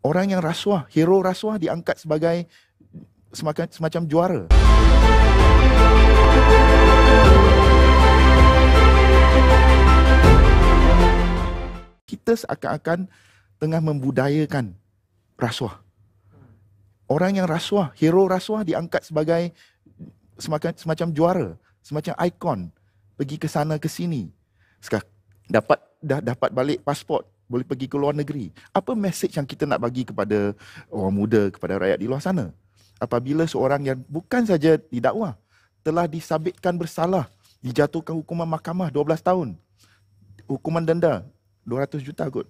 orang yang rasuah, hero rasuah diangkat sebagai semacam, semacam juara. Kita seakan-akan tengah membudayakan rasuah. Orang yang rasuah, hero rasuah diangkat sebagai semacam, semacam juara, semacam ikon pergi ke sana ke sini. Sekarang dapat dah dapat balik pasport boleh pergi ke luar negeri. Apa message yang kita nak bagi kepada orang muda, kepada rakyat di luar sana? Apabila seorang yang bukan saja didakwa, telah disabitkan bersalah, dijatuhkan hukuman mahkamah 12 tahun, hukuman denda 200 juta kot.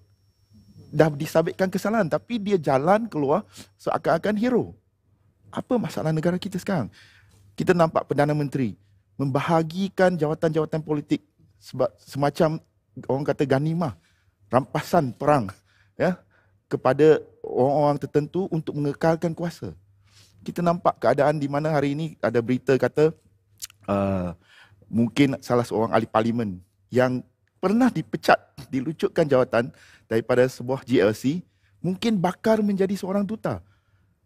Dah disabitkan kesalahan tapi dia jalan keluar seakan-akan hero. Apa masalah negara kita sekarang? Kita nampak Perdana Menteri membahagikan jawatan-jawatan politik sebab semacam orang kata ganimah rampasan perang ya kepada orang-orang tertentu untuk mengekalkan kuasa. Kita nampak keadaan di mana hari ini ada berita kata uh, mungkin salah seorang ahli parlimen yang pernah dipecat, dilucutkan jawatan daripada sebuah GLC mungkin bakar menjadi seorang duta.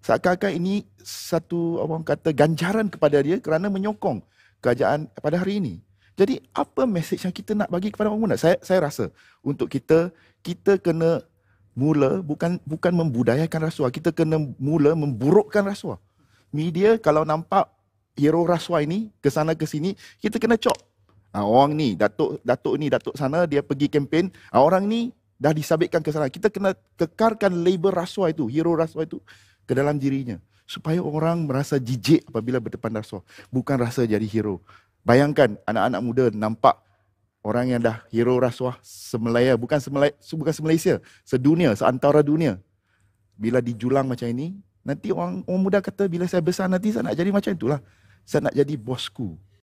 Seakan-akan ini satu orang kata ganjaran kepada dia kerana menyokong kerajaan pada hari ini. Jadi apa mesej yang kita nak bagi kepada orang muda? Saya saya rasa untuk kita kita kena mula bukan bukan membudayakan rasuah. Kita kena mula memburukkan rasuah. Media kalau nampak hero rasuah ini ke sana ke sini, kita kena cop. Ha, ah, orang ni, datuk datuk ni, datuk sana dia pergi kempen, ha, orang ni dah disabitkan ke sana. Kita kena kekarkan label rasuah itu, hero rasuah itu ke dalam dirinya supaya orang merasa jijik apabila berdepan rasuah bukan rasa jadi hero Bayangkan anak-anak muda nampak orang yang dah hero rasuah semelaya, bukan semelai, bukan semalaysia, sedunia, seantara dunia. Bila dijulang macam ini, nanti orang, orang muda kata bila saya besar nanti saya nak jadi macam itulah. Saya nak jadi bosku.